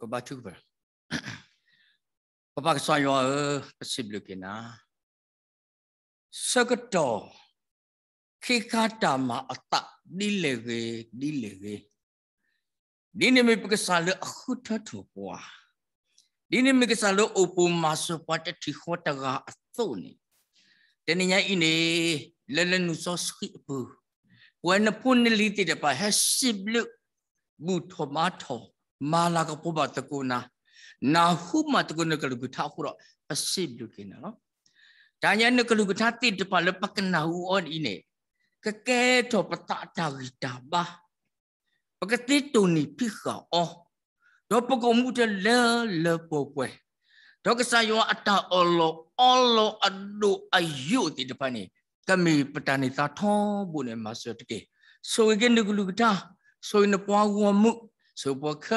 ကဘာသူပဲပပကဆာယောပစိဘလကနာစကတောခေခတာမအတဒီလေကေဒီလေကေဒီနေမေပကဆာလအခုထထပွားဒီနေမေကဆာလအပူမဆပတ်တိခေါတကအသုနေတနေညာဤနေလလနုစောစခိပူဝနပုန်လီတိတပါဟက်စိဘလဘူထမထောမာလာကပုဘတကုနာနာဟုမတကုနကလူကထာခုရအစိဘလူကိနနော်ဒါညာနကလူကထာတိတပါလပကနာဟုအော်ဒီနေကကဲတော့ပတာတာရီတာပါပကတိတုန်နိဖိခာအောတော့ပကုံမှုတလဲလဲပေါ်ပွဲတော့ကစားယောအတာအော်လောအော်လောအဒုအယုတိတပါနေကမေပတနိသာထောဘုန်မဆတ်ကေဆိုရင်ကလူကထာဆိုရင်ပွားဝမှုဆိုပေါ်ခ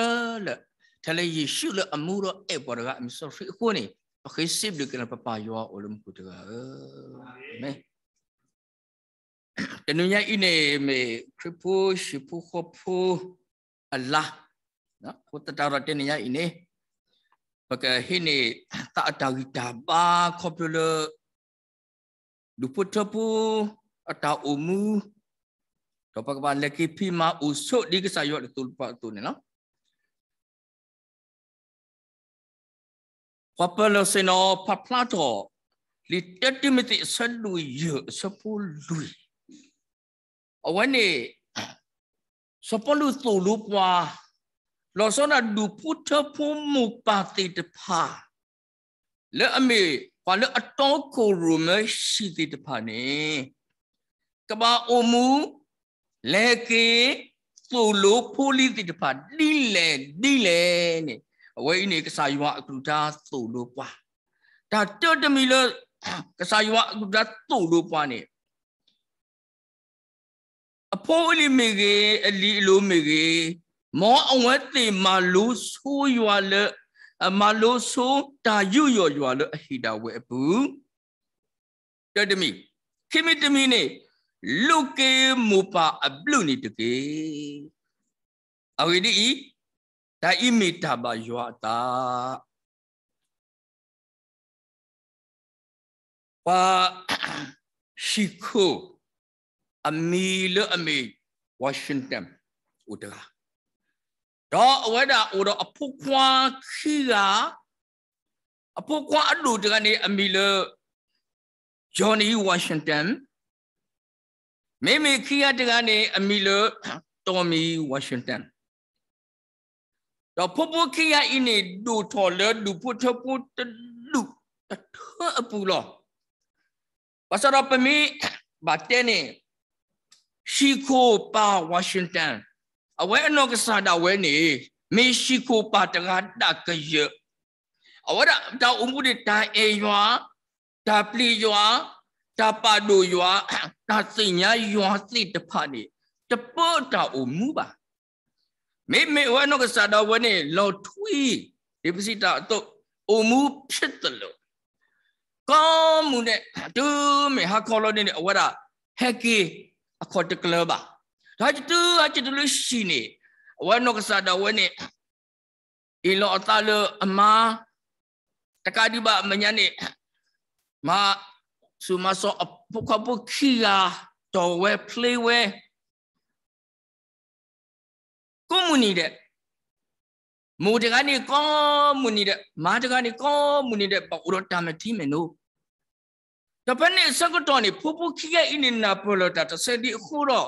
လထလေယေရှုလအမှုတော့အဲ့ပေါ်ကအမစဖီခုနေအခိစစ်ဘလကနပပယောအလုံးကုတကမေတနုညာအိနေမေခရဖိုးရှိဖိုးခဖိုးအလာနော်ဟိုတတော်တနုညာအိနေပကဟိနေတာအတာဂီတာပါခေါပလလူပုတပူအတာအူမူတော့ပကပါလက်ကီဖီမာဦးဆုဒီကစားရွက်တူပတ်တူနေနော်ပပလစနောပပလာတောလီတတမီတီဆလူယဆပူလူအဝနေဆပလူသူလူပွာလောစနာဒူပုထဖုမူပါတိတဖာလဲ့အမီပါလအတောကိုရမရှိတိတဖာနေကဘာအမူလေကေသူလိုဖိုလီတိတဖာတိလေတိလေနဲ့အဝဲနေကစားယွာအကူတာသူလိုပွားဒါတော်တမီလို့ကစားယွာအကူတာသူလိုပွားနေအဖိုးအလီမေကေအလီအလိုမေကေမောအဝဲတိမာလိုဆိုးယွာလေအမလိုဆိုတာယွယောယွာလေအဟိတာဝဲဘူးတော်တမီခိမတမီနေလူကေမူပါအပလုနေတကေအဝိဒီဤဒါအိမီတာပါယွာတာပါရှိခိုအမီလအမီဝါရှင်တန်ဦးတလားတော့အဝဲတာဦးတော့အဖို့ခွာခီကအဖို့ခွာအလူတကနေအမီလဂျွန်နီဝါရှင်တန်မိမိခီယတ်ကနေအမီလိုတော်မီဝါရှင်တန်တော့ဖဖို့ခီယတ်အင်းနေဒူထော်လဒူဖုထပုတလူတထအပူလောဘာစရပမီဘာတဲနေရှီကိုပါဝါရှင်တန်အဝဲအနောက်ကစားတာဝဲနေမေရှီကိုပါတကားတကရအဝရတောင်ဥမှုတတာအေရွာဒါပလီရွာတပတုယွာတစိညာယွာစိတဖနေတပောတာအမူပါမေမေဝနောကစတော်ဝနေလောထွီဒီပစီတာအတုအမူဖြစ်တယ်လို့ကောင်းမှုနဲ့ဒူးမေဟာခေါ်လို့နေအဝရဟက်ကီအခေါ်တကလပါဒါချတူအချတူလို့ရှိနေအဝနောကစတော်ဝနေအီလောအတလအမတကတိပမညာနေမာ su maso apukapu kia towe plewe komuni de mo de ga ni komuni de ma de ga ni komuni de pa uro ta me ti me no ta pa ni sa ko to ni pu pu kia ini na po lo ta ta se di khu ro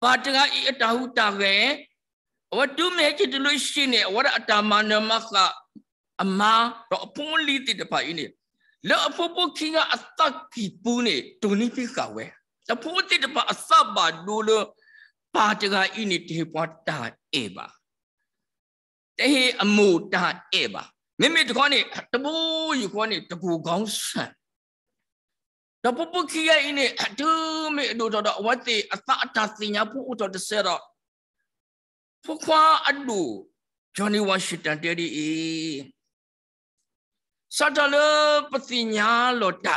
pa de ga i ta hu ta ge ဝတ်တူမဲချစ်တလို့ရှိနေဝရအတာမနမခအမာတော့အဖုံးလေးတိတပါအင်းနေ leopopokinga ataki pune tunipika we taputi tapa asaba dulo patiga ini tihpata eba tehi amuta eba မိမိတခေါနေတပူယူခေါနေတပူကောင်းဆန်တပပခိယအင်းအတူမေဒိုတော့ဝတ်တိအသအတစညာပူတော့တဆရဖခွာအဒူဂျွန်နီဝါရှင်တန်တဲဒီစတလပတိညာလောတာ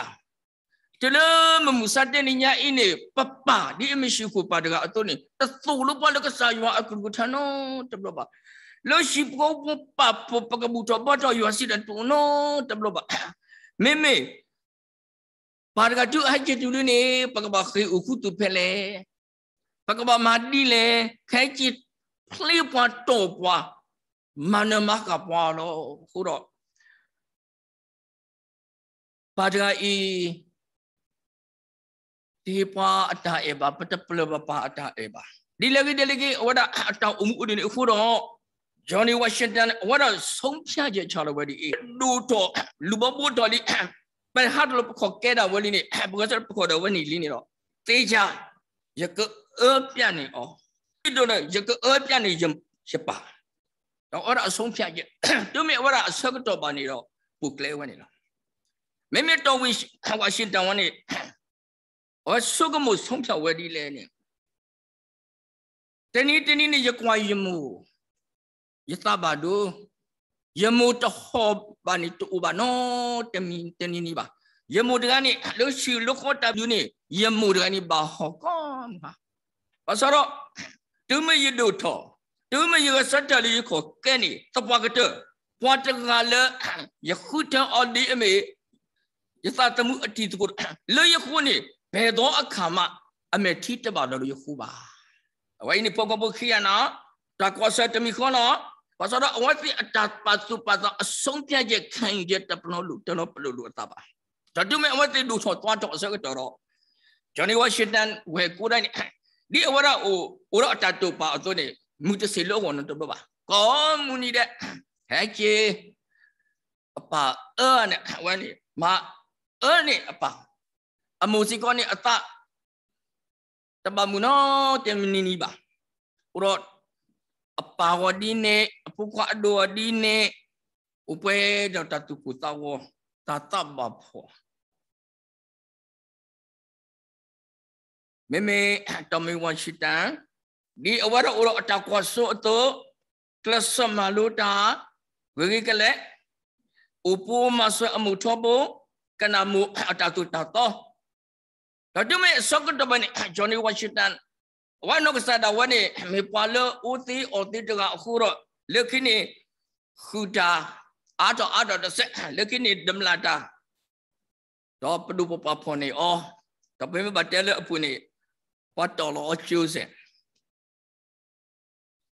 တလမမူစတဲ့ညာအင်းနေပပဒီအမရှိကိုပါတကအတုန်တသူလို့ပါလကစာယွာအကုကထနောတဘလပါလောရှိပုပပပပကဘူတဘတော်ယွာစီတတူနောတဘလပါမေမေပါရကတူအဟစ်တူလူနေပကဘာခီအခုတူဖဲလေပကဘာမာဒီလေခဲချစ်ဖလီပွားတော့ပွားမနမကပွားတော့ခုတော့ပါတကဤဒီပါအတာဧဘပတပလဘပါအတာဧဘဒီလေကြီးဒီလေကြီးဝဒအတောင်အမှုဥဒင်းအခုတော့ Johnny Washington ဝဒဆုံးဖြတ်ချက်ချလို့ပဲဒီဒူတော့လူဘဘတော်လီပယ်ဟတ်လို့ခေါ်ကဲတာဝလီနေဘုကစခေါ်တော့ဝနီလီနေတော့တေးချရကအပြတ်နေအောင်ဒီတော့ရကအပြတ်နေရပါတော့အဲ့ဒါအဆုံးဖြတ်ချက်သူမြေဝဒအဆက်တော့ပါနေတော့ပုကလဲဝနေတော့မင်းမတော်ဝင်ဝါရှင်တန်ကနေအော်ဆုကမှုဆုံးဖြတ်ဝဲဒီလဲနေတနည်းတနည်းနဲ့ရကွာယမူယသဘာဒုယမူတဟောဘာနီတူဘာနောတမီတနည်းနီပါယမူတကနေလို့ရှိလို့ခေါ်တာဘူးနေယမူတကနေဘာဟောကောမှာဘာဆိုတော့တူမယဒုထောတူမယစတလီခေါ်ကဲနေတပွားကတပွားတကလည်းယခုတအော်ဒီအမေยาตาตมุอธิตกุลเลยคุณนี่เปดูอัคามะอเมทิตบาลเลยคุบาวันนี้พวกผมขี้ยานะตะกอสเซตมิคนอะภาษาเราวันที่อาจารย์ปัสุปัอสะส่งที่อาจารย์ขันยึดตะพนลุตะลบลุลุตับะแต่ดูไม่วันที่ดูชดตัวจักรเสกตัวจอนนี้ว่าเช่นนั้นเวกูได่ดีว่าเราอุระจัตุปาตัวนี้มุตสิลโลกนั่นตัวบ้าก็มุนีเดเฮจีป้าเออเนี่ยวันนี้มา ni apa amusi ko ni ata tabamuno temini ni ba urot apa ko dine apu ko ado dine upe da tatu ku tawo tata ba pho meme tomi wan shitan di awara urot atakwa so to klasa maluta wegi kale upu maswa amu thobo kena mu ada tu tau toh. Tadi mai sok tu bani Johnny Washington. Wanu nok sada wan ni mi uti uti dengan kuro. Lekin ni khuda ada ada de sek lekin ni demlada. Tapi pedu papa pon ni oh. Tapi mi batel apu ni. Patol lah, ocu se.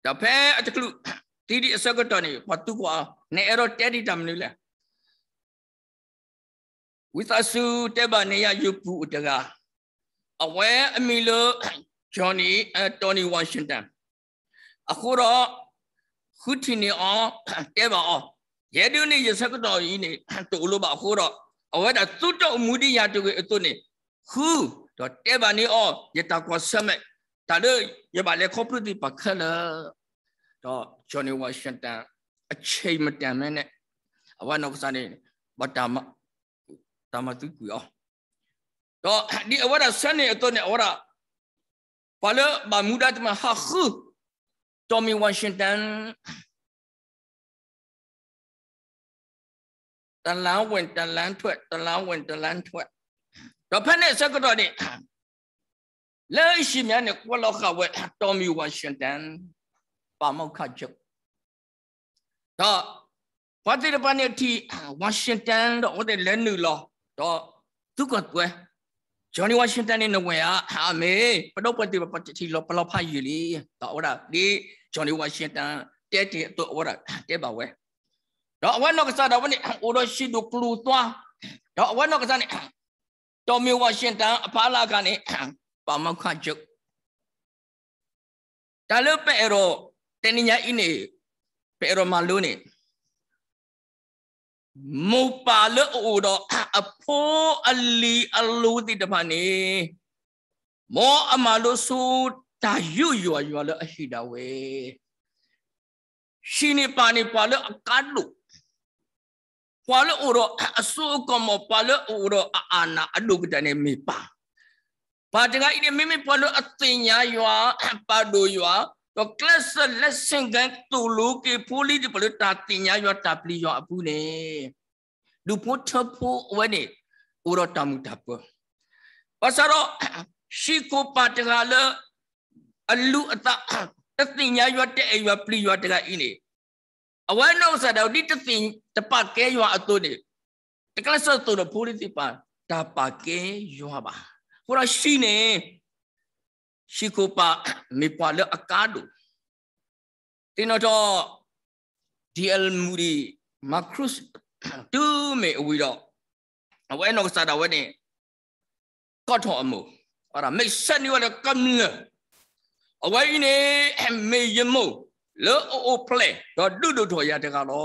Tapi ada lu tidak sok tu ni patu ko ne ero tadi dam ni lah. with us teba ne ya yupu utaga aware amilo johnny uh, tony washington အခုတော့ခုထင်းနေအောင်တဲပါအောင်ရဲတုနေရစကတော်ကြီးနေတူလို့ပါအခုတော့အဝဲတာသူတော့မူဒီယာတူကအတွနေခုတော့တဲပါနေအောင်ရတာကောဆက်မဲ့ဒါလို့ရပါလေခေါပလူတီပါခလာတော့ဂျွန်နီဝါရှင်တန်အချိန်မတန်မဲနဲ့အဝဲနောက်စားနေဘတ်တာမ Tama tuku ya. To di awara sani atau ni awara pala ba muda tama ha khu Tommy Washington tan lan wen tan lan thuat tan lan wen tan lan thuat. To phane sakdo ni လဲရှိမြန်နဲ့ကွလောက်ကဝဲတော်မီဝါရှင်တန်ပါမောက်ခချုပ်တော့ဘာတိရပန်တီဝါရှင်တန်တော့ဟိုတဲ့လဲနူလောတော့သူကကွယ်ဂျွန်နီဝါရှင်တန်နဲ့နဝင်อ่ะဟာမေပတော့ပတိပတိတီလောပလောဖာယူလီတော့ဟောတာဒီဂျွန်နီဝါရှင်တန်တဲ့တဲ့တော့ဟောတာတဲ့ပါဝဲတော့အဝဲနောက်ကစားတော့ဝနေ့အိုတော့ရှိတို့ကလူသွားတော့အဝဲနောက်ကစားနေတော်မီဝါရှင်တန်အဖာလာကနေပါမောက်ခကျုပ်ဒါလို့ပဲတော့တနင်္ညာအင်းနေပဲတော့မလို့နေမူပါလို့အိုတော့အဖိုးအလီအလူတိတမနေမောအမလို့ဆိုတာယွရွာရွာလို့အရှိတာဝဲရှင်နေပါနေပါလို့အကတ်လို့ပွာလို့အိုတော့အဆူကမပါလို့အိုတော့အာနာအဒုကတနေမိပါပါတကဤနေမိမိပွာလို့အတင်ညာရွာပါတို့ရွာတော့ class lesson ကတူလူကေဖိုလီဒီပလတာတင်ညာရတာပလီရအပူနေလူပိုထဖိုဝနေဦးရတမှုတပပစရောရှိကိုပါတကလအလူအတတတင်ညာရတဲ့အယွာပလီရတကအင်းနေအဝဲနောက်စတော့ဒီတတင်တပကဲရအတုနေတကလဆတ်တူဖိုလီဒီပါတာပါကဲရပါဟိုရရှိနေ shikupa mipalo akadu tinoto dl muri makrus tu me wi do awe no sa da we ni ko tho amu ara me set ni wa le kam le awe ni me yemo lo o play do du du tho ya de ka lo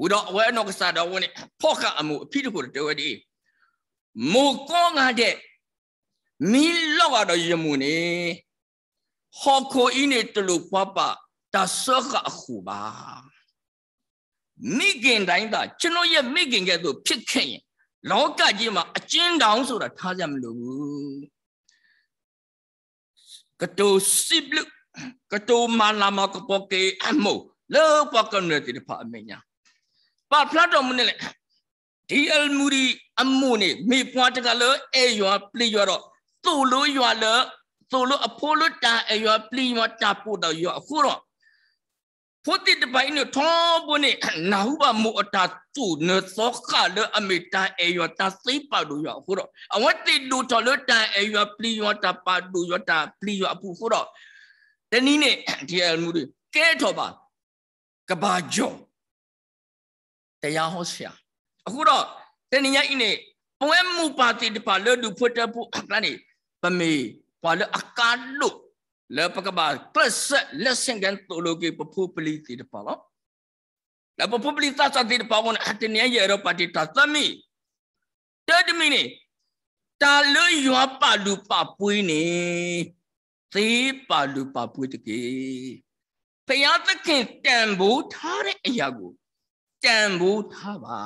wi do awe no sa da we ni pho ka amu a phi de ko de we di mo ko nga de နီလောကတော့ယမုန်နေဟောခိုအင်းနေတလူပပတဆခအခုပါမိခင်တိုင်းသာကျွန်တော်ရဲ့မိခင်ကဲ့သို့ဖြစ်ခဲ့ရင်လောကကြီးမှာအကျဉ်းတောင်ဆိုတာထားကြမလို့ဘူးကတိုစိဘလကတိုမလာမကပိုကေအမိုလောပကနတိဖာမညာပါဖလာတော်မနဲ့လေဒီအယ်မူရီအမှုနေမိပွားတကလည်းအေယောပလီရောတော့သူ့လိုရွာလို့သူ့လိုအဖိုးလိုတာအရွာပလီမတာပို့တော့ရွာအခုတော့ဖိုတိတပိုင်းနဲ့ထောပုန်နဲ့နာဟုပါမူအတာသူ့နေစောခါလို့အမေတာအရွာတာစိပါလို့ရွာအခုတော့အဝတ်တိလူတော်လို့တာအရွာပလီမတာပါလို့ရွာတာပလီရွာအဖူခုတော့တနည်းနဲ့ဒီအမှုတွေကဲထော်ပါကဘာကျော်တရားဟောဆရာအခုတော့တနည်းရင်းနဲ့ပွဲမှုပါတိတပါလို့လူဖွတ်တဖို့ကနေ pemi pada akaduk le pakaba kleset lesen kan tologi pepu peliti depa lo la pepu pelita sa ti depa won hati ni ya ro pati tatami tadmi ni ta lo yo pa lu pa pui ni ti pa lu pa pui te ki ဖျားသခင်တန်ဖိုးထားတဲ့အရာကိုတန်ဖိုးထားပါ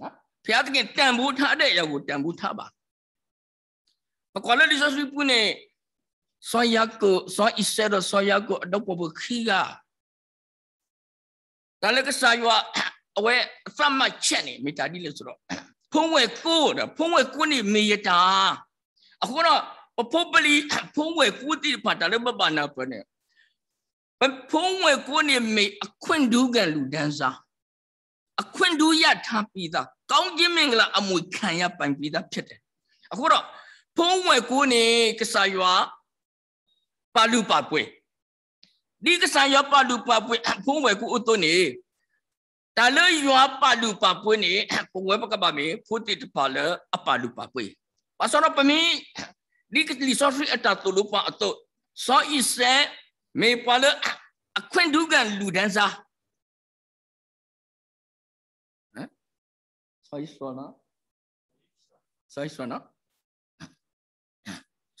နော်ဖျားသခင်တန်ဖိုးထားတဲ့အရာကိုတန်ဖိုးထားပါ Makwala di sasri pune so yako so isero so yako adopo bukhiga. Tale ka saywa awe sama chene mita di le suro. Pungwe ku da pungwe ku ni miyata. Ako na popoli pungwe ku ti pa tale baba na pone. ဖုံးဝဲကိုနေမေအခွင့်ဒူးကန်လူဒန်းစားအခွင့်ဒူးရထားပြီးသားကောင်းခြင်းမင်္ဂလာအမွေခံရပိုင်ပြီးသားဖြစ်တယ်အခုတော့ဖုံးမွယ်ကိုနေကဆာရွာပါလူပါပွေဒီကဆာရွာပါလူပါပွေဖုံးမွယ်ကိုအုတ်တုံးနေတလရွာပါလူပါပွေနေကိုဝဲပကပါမေဖုတိတပါလအပါလူပါပွေပါစရပမီဒီကလီဆော့ဖရီအတတလူပါအတုတ်ဆော့ဤဆဲမေပါလအခွင့်ဒုကန်လူဒန်းစားဆိုင်ဆွမ်းနော်ဆိုင်ဆွမ်းနော်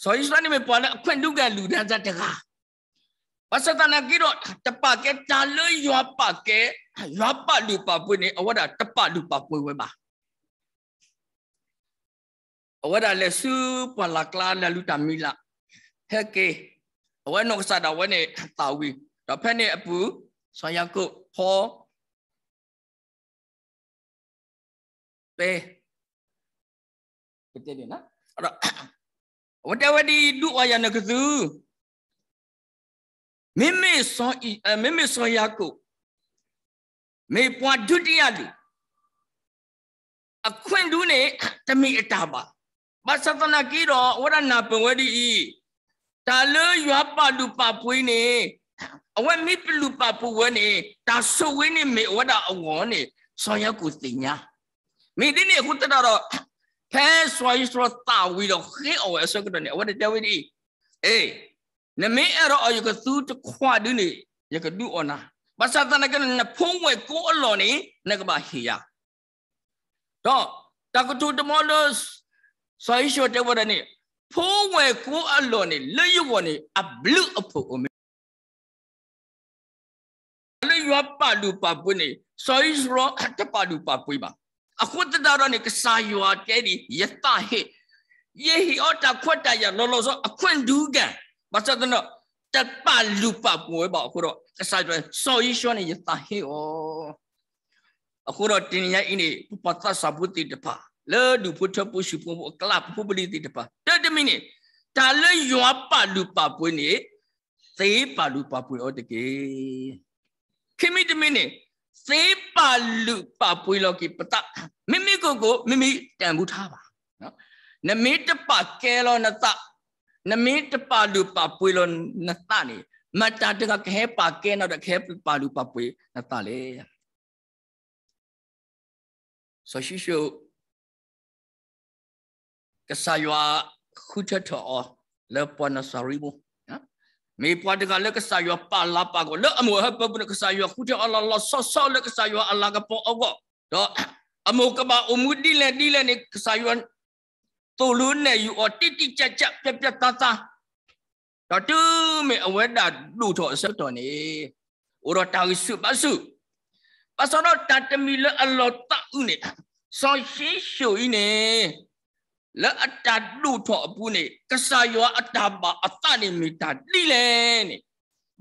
soal Islam ni mempunyai akuan duga lu dan zatega. Pasal tanah kira tepat ke cala yu apa ke yu apa lupa pun ni awak dah tepat lupa pun wema. Awak dah lesu palakla lalu tamila. Heke. Awak nak sadar awak ni tawi. Tapi ni apu saya aku ho. Pe. Betul ni nak? Ada. ဝတဝတိဒုဝါယနကသူမိမိဆွန်ဤမိမိဆွန်ရကုမေပွားဒုတိယလူအခွင့်တူးနေတမိအတာပါပသသနာကီတော်ဝရဏပဝတိဤတာလွရွာပလူပပွေးနေအဝဲမိပလူပပူဝဲနေတာဆွေးနေမေဝဒအဝေါ်နေဆွန်ရကုတင်ညာမိဒီနေခုတတော် That's why you throw that we don't hit or so good on it. What did David eat? Eh, na me ero or you could do to quite do it. You could do or not. But something again in the pong way go alone in Nagaba here. Don't talk to the models. So you should do what I need. Pong way go alone in Lay you want it a blue up for me. Lay you up, Palu Papuni. So you throw at the Palu Papuiba. အခုတတော်တော့နေကစားယွာကဲဒီယတဟိယေဟီအတာခွတ်တရလောလောဆိုအခွင့်ဒူးကံဘာသာတော့တပလူပပွဲပါအခုတော့ကစားကြဆော်ယေရှုနေယတဟိဩအခုတော့တင်ရိုက်အင်းနေပပသစာပုတိတပါလေဒူဖုထပုရှိပုံကလပ်ပုပလီတိတပါတတမီနေတာလေယွာပလူပပွဲနေသေးပါလူပပွဲဩတကေခိမိတမီနေစေပါလူပပွေလောကိပတမိမိကိုကိုမိမိတန်ဘူးထားပါနော်နမေတပကဲလောနတနမေတပလူပပွေလောနတနေမတတကခဲပါကဲနောက်တခဲပါလူပပွေနတလေဆိုရှိရှုကဆာယွာခုထထောလပနဆရီဘူးမေပွားတကလက်ကစားရပါလာပါကိုလက်အမောဟပပကစားရခုတအလ္လာဟ်ဆောဆောလက်ကစားရအလ္လာဟ်ကပေါ်အောက်တော့အမောကဘာအမှုဒီလဲဒီလဲနေကစားရတူလူနဲ့ယူအတိတိကြကြပြပြတသားတော့တူမေအဝဲတာလူတော်အစတော်နေဩရတာစုပစုပစနောတတမီလအလ္လာဟ်တာဦးနေဆောရှိရှူဤနေလက်အတာတုထော့အပူနေကဆာယောအတာပါအတနေမီတာတိလဲနေ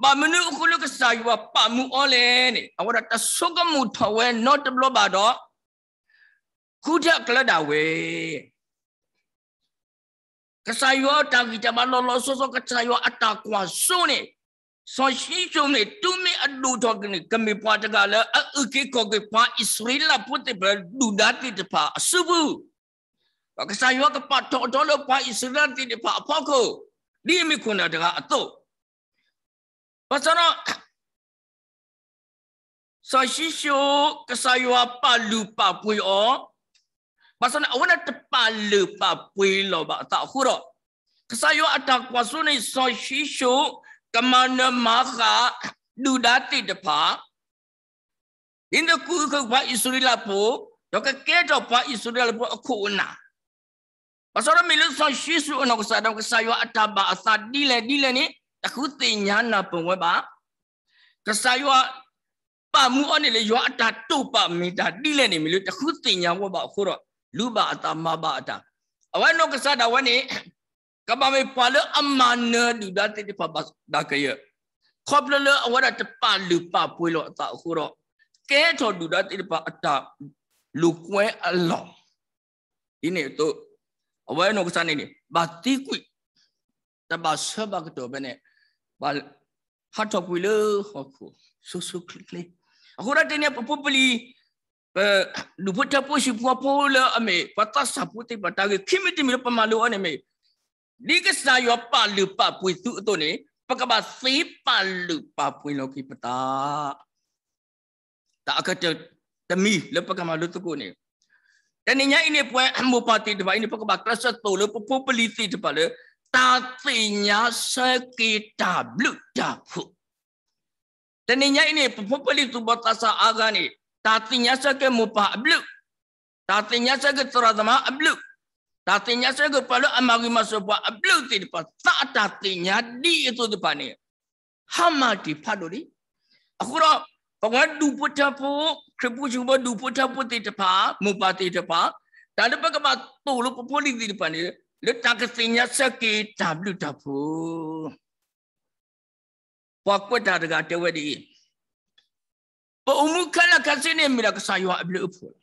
ပါမနုခုလကဆာယောပါမူအောလဲနေအဝရတဆုကမှုထဝဲ not blob ပါတော့ခုထက်ကလတာဝဲကဆာယောတာကြီးတမလောလောဆောဆောကဆာယောအတာကွာစုံနေဆောရှိချုံနေတူမီအဒူထော့ကနေကမေပွားတကလည်းအုကေကောကေပွားဣစရိလပုတ်တဲ့ဘဒူဒတ်တိတပါအစဘူး pakistan yo ka pa to to lo pa israel ti ni pa pa ko ni mi kun da ga ato pasana sa shi sho ka sa yo pa lu pa pui o pasana awana ta pa lu pa pui lo ba ta khu ro ka sa yo ata kwa su ni sa shi sho ka ma na ma ka du da ti da pa in the ku ko pa israel po တော့ကဲတော့ပါဣသရေလဘုအခုနာ Pasal orang milu sa shisu ono ko sa dong ko sa yo ataba ni aku te nyana lah, pun we ba. Ko sa yo pa mu on ni le lah, yo atatu pa mi da dile ni milu aku te nyana we ba khuro lu ba ata ma ba ata. Awan no ko sa da wani ka ba me pa le amana du da te di pa ba da le le awan da te pa lu pa pu lo ata khuro. Ke to du da te Ini tu aweno kusani ni batikwi taba seba kito bene bal hato kwile hoku susu klikli akura tenia popopli duputa po si pua pola ame patas saputi patagi kimiti milo pamalu ane me dike sayo pa lupa puitu to ni pakaba si pa lupa puilo ki pata tak akat temi lepas kamalu tu ni Teninya ini puan bupati depa ini pekebak kerasa tolo populiti depa le tatinya sekitar blu dapu. Teninya ini populiti buat asa agani tatinya seke mupa blu. Tatinya seke teradama blu. Tatinya seke palu amari masuk buat blu ti depa. Tak tatinya di itu depa ni. Hama di palu ni. Aku dah ပဝတ်ဒူပုထဖို့ခရပုချူဘဒူပုထဖို့တေတဖာမူပါတေတဖာတာတပကမတိုလပပိုလီဒီပနေလွတ်တကစင်ညာစကေဝတဖို့ပွားကွတ်တာတကတဝက်ဒီပအမှုခလကစင်းနေမိရကဆာယောအဘလုဖို့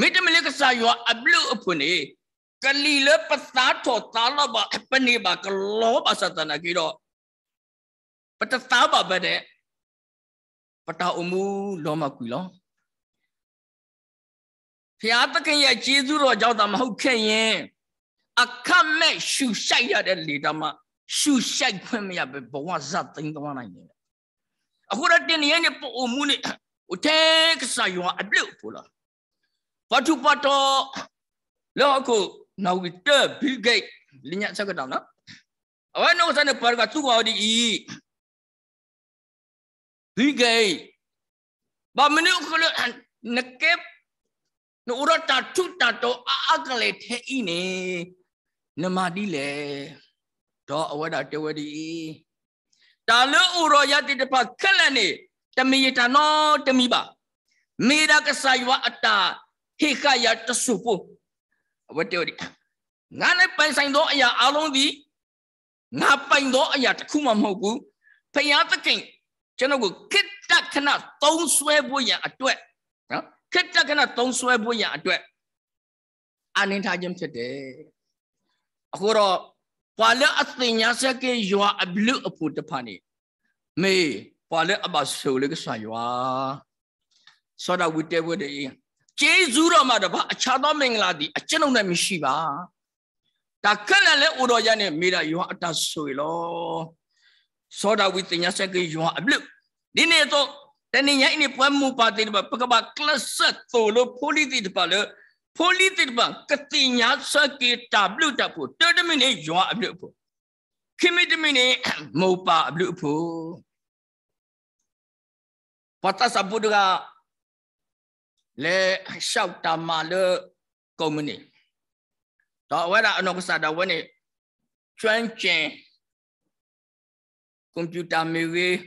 မိတမလကဆာယောအဘလုဖို့နေကလီလပသာထောတာလဘပနေဘကလောဘသတနာကြီးတော့ပတသာဘဘတဲ့ပတာအမှုလောမကွီလောဖျားသခင်ရဲ့ကျေးဇူးတော်ကြောင့်သာမဟုတ်ခဲ့ရင်အခမဲ့ရှူဆိုင်ရတဲ့လေတမရှူဆိုင်ခွင့်မရပဲဘဝဇတ်သိမ်းသွားနိုင်တယ်အခုတော့တင်ရနေပို့အမှုနဲ့ဟိုတဲကစားယောအပလုတ်ပို့လာပတ်တူပတ်တော်လောကိုနောက်ပြီးတဘီဂိတ်လင်းရဆက်ကတော့နော်အဝဲနောစနေပါကသူ့ဟောဒီ Digai. Bamani ukulu nekep nurata chuta to agale te ine. Namadi le. Do awada te wadi. Talu uro yati te pa kalani. Tami yita no tami ba. Mira kasaywa atta hikaya tasupu. Awate wadi. ငါနဲ့ပိုင်ဆိုင်သော အရာအလုံးသည်ငါပိုင်သောအရာတစ်ခုမှမဟုတ်ဘူးဖယားသခင်ကျွန်တော်ကိုခိတ္တခဏသုံးဆွဲဖို့ရန်အတွက်နော်ခိတ္တခဏသုံးဆွဲဖို့ရန်အတွက်အာနင်ထားခြင်းဖြစ်တယ်အခုတော့ပွာလက်အသိညာစကေယွာအဘလုအဖို့တဖာနေမေပွာလက်အပါဆိုလေကဆာယွာဆောဒဝိတဲဝဒေကျေးဇူးတော်မှာတပါ အခြားသောမင်္ဂလာသည်အကျွန်ုပ်နဲ့မရှိပါဒါကလည်းလေဥတော်ရနဲ့မေတာယွာအတဆွေလောစောဒဝိတညာဆက်ကေယောအဘလုဒီနေ့တော့တနင်္ဂနွေနေ့ပွဲမှုပါတဲ့ပကပကလဆက်သောလို့ဖိုလီတိတပါလို့ဖိုလီတိတပါကတိညာဆက်ကေတဘလုတဖို့တတမင်းယောအဘလုဖို့ခိမိတမင်းမောပါအဘလုဖို့ပတ္တသဘုဒ္ဓကလေရှောက်တာမလို့ကုမ္ပဏီတော့ဝဲတာအနောက်ကစားတာဝဲနေကျွမ်းကျင် computer mewe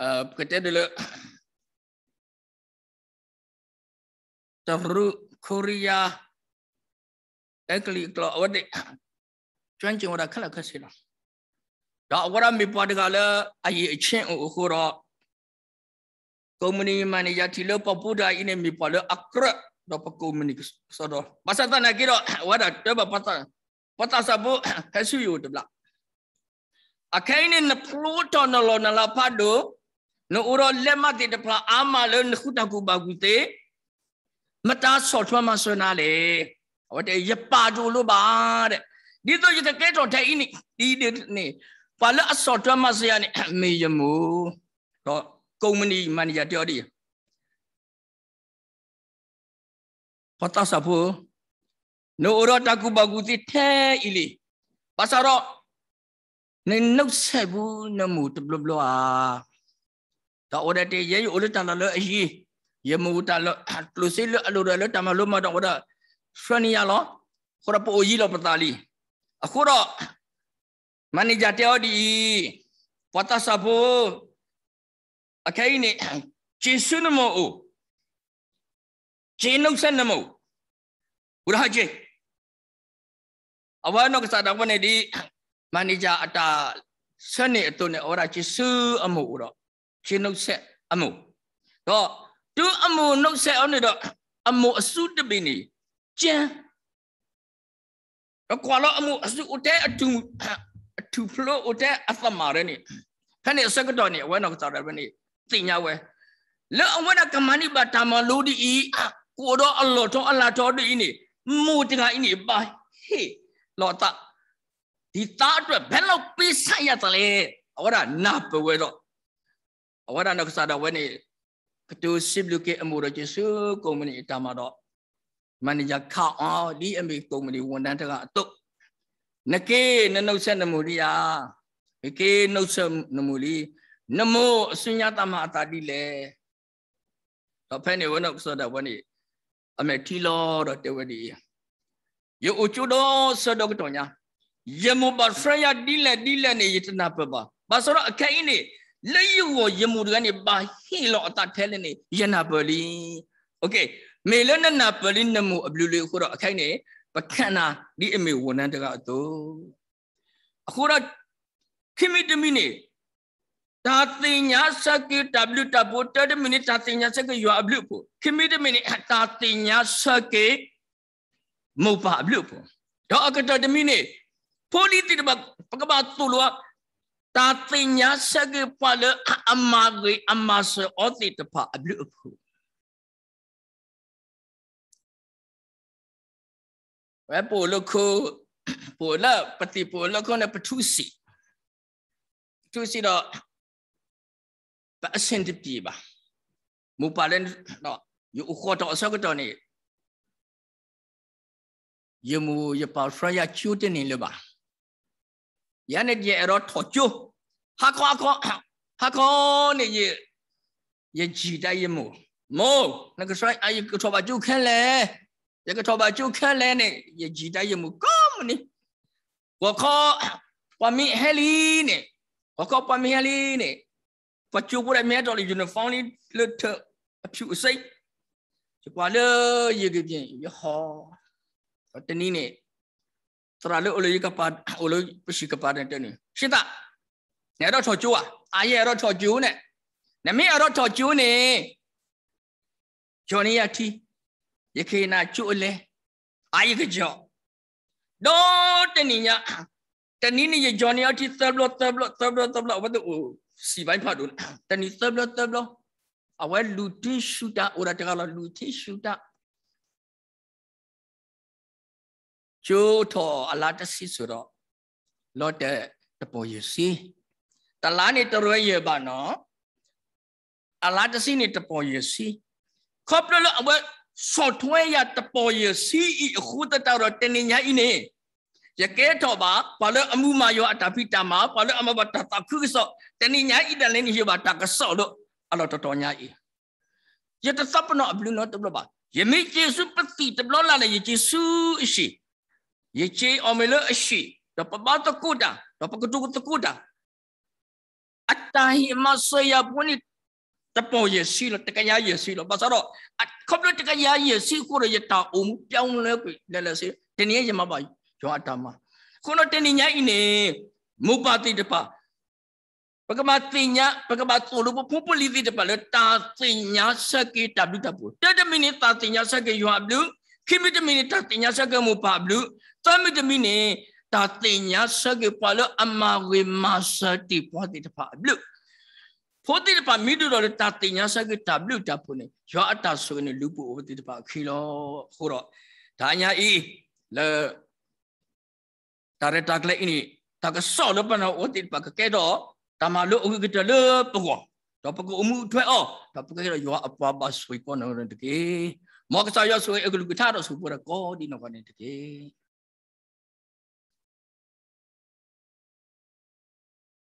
euh peut-être le Tafru Korea ekli klo wadi chuan chin wada khala khasi la da wara mi pa de ga le a yi a chin ro komuni man ya ti lo pa buda ini mi pa le akra do pa komuni so do masa ta na ki ro wada de ba pa ta pa ta sa bu ka yu de la akaini na pluto na lo na la pado no uro lema ti de pla ama lo na khuta ku ba ku te mata so thwa ma so na le ho de ya pa do lo ba de di to yete ke to dai ni di de ni pa lo a so thwa ma so ya ni me ya mu to company manager တယောက်ဒီဖတ်တာစဖို့နိုရောတကူဘကူတိထဲအီလီပါစရောနေနှုတ်ဆက်ဘူးနမူတဘလဘလာတော့ဝဒတေရေယိုလတလလအရှိယမူတလတလူစီလအလိုရလတမလုမတော့ဝဒဆွနီယလောခရပိုကြီးလောပတာလီအခုတော့မန်နေဂျာတေအိုဒီပတ်တဆဘူအခိုင်းနေဂျေဆုနမောဂျေနှုတ်ဆက်နမောဘုရားကြီးအဝါနောက်စားတော့ဘနေဒီမန်နေဂျာအတာဆက်နေအတွနဲ့အော်ဒါကျေစုအမှုတော့ခြေနှုတ်ဆက်အမှုတော့သူအမှုနှုတ်ဆက်အောင်နေတော့အမှုအစုတပင်းနေကျန်းတော့ကွာလို့အမှုအစုအတဲအတူအတူဖလို့အတဲအသမာရနေခဏစကတော့နေဝဲနောက်စားတယ်ဘယ်နေတင်ညာဝဲလောအဝဲကမနိဘာတမလို့ဒီကိုတော့အလောတော့အလာတော့ဒီနေမူတကအင်းနေပါဟေးလောတာဒီသားအတွက်ဘယ်လောက်ပေးဆိုင်ရသလဲအဝရနာပဝဲတော့အဝရနောက်စားတော့ဝဲနေကတူစီဘလူကေအမှုရကျေစုကုမ္ပဏီတာမှာတော့မန်နေဂျာခအော်ဒီအမေကုမ္ပဏီဝန်ထမ်းတကအတုတ်နကေနနုတ်ဆက်နမူရိယာကေနုတ်ဆက်နမူလီနမောအစဉ္ညတမအတာတိလေတော့ဖဲနေဝနုတ်ဆိုတော့ဝနေအမေထီလောတော့တဝဒီယောအချူတော့ဆဒုတ်တော်ညာယမပါဖရယာဒီလက်ဒီလက်နေယတနာပပါဘာဆိုတော့အခိုင်းနေလက်ယူဝယမူတကနေပါဟိလောအတထဲလနေယနာပလီโอเคမေလနနာပလီနမူအဘလူလေးခုတော့အခိုင်းနေပခန္နာဒီအမေဝန်တန်းတကအတူအခုတော့ခိမိတမိနေတာတင်ညာစကေ W တဘတတမိနေတာတင်ညာစကေယောအဘလူပိုခိမိတမိနေတာတင်ညာစကေမောပါအဘလူပိုတော့အကတတမိနေ politik dibat pengebatu luar tatinya segala amari amasa oti tepat ablu aku Wepo loko pola peti pola ko na petusi. Petusi do ba sen de pi ba. Mu pa len do yu ukho do so ko do ni. Yu mu yu pa fra ya chu de ni le ba. yane je ero tocho hako hako hako ne ye ye ji dai ye mo mo na ka sai ai ka thoba ju khan le ye ka thoba ju khan le ne ye ji dai ye mo kom ni wa kho pa mi heli ne wa kho pa mi heli ne pa chu ko le me to le uniform ni le the အဖြူအစိတ်ဒီပါလေရေကပြင်းရဟောတနည်းနဲ့ Terlalu oleh kepada oleh pesi kepada ini. Sita. Ni ada cucu ah. Ayah ada cucu ni. Nami ada cucu ni. Johnny ati. Ye kena cucu le. Ayah kejo. Do teninya. Tenini ye Johnny ati tablo tablo tablo tablo apa tu? Si baik padu. Teni tablo tablo. Awal lutin syuda orang tengah lutin syuda. ကျိုးထော်အလားတစီဆိုတော့လော့တဲ့တပေါ်ရစီတလားနေတရွဲရပါနော်အလားတစီနေတပေါ်ရစီခေါပလလအဝဲစော့ထွဲရတပေါ်ရစီအခုတတော်တော့တနေညာဤနေရကဲတော်ပါဘာလို့အမှုမာရောအတာဖိတမှာဘာလို့အမဘတတခုဆော့တနေညာဤတလည်းနေရပါတကဆော့လို့အလောတော်တော်ညာဤရတသပနောအဘလူနောတဘလပါယမိကျေစုပတိတဘလလာလေကျေစုရှိ Ye che omelo ashi, dapat pa ba kuda, dapat pa kutu kuda. Atahi masa ya puni tepo ye si lo tekanya ya ye si lo basaro. At kom tekanya tekan ya ye si ku re ta um jaung le ku le le si. Tenye je ma ba jo atama. Kuno teninya ini mupati depa. Pekematinya, pekematu lupa pupul itu depan. Tatinya sakit tabu tabu. Tidak minit tatinya sakit yuhablu. kimitamini ta tinya sake mu pablu tamitamini ta tinya sake palo amawe masa ti poti ta pablu poti ta mi do le ta tinya sake tablu ta pune yo ata so ne lu pu poti ta khilo horo danya i le tare takle ini tak so le pana poti pa ke do tamalu ugi kita le pego တော့ပကူအမှုထွက်အောင်တော့ပကူရောအပွားပါဆွေကောနော်တကယ်မောကစာရောက်ဆိုရင်အကလူကထတော့ဆိုပေါ်တော့ကောဒီနောကနေတကယ်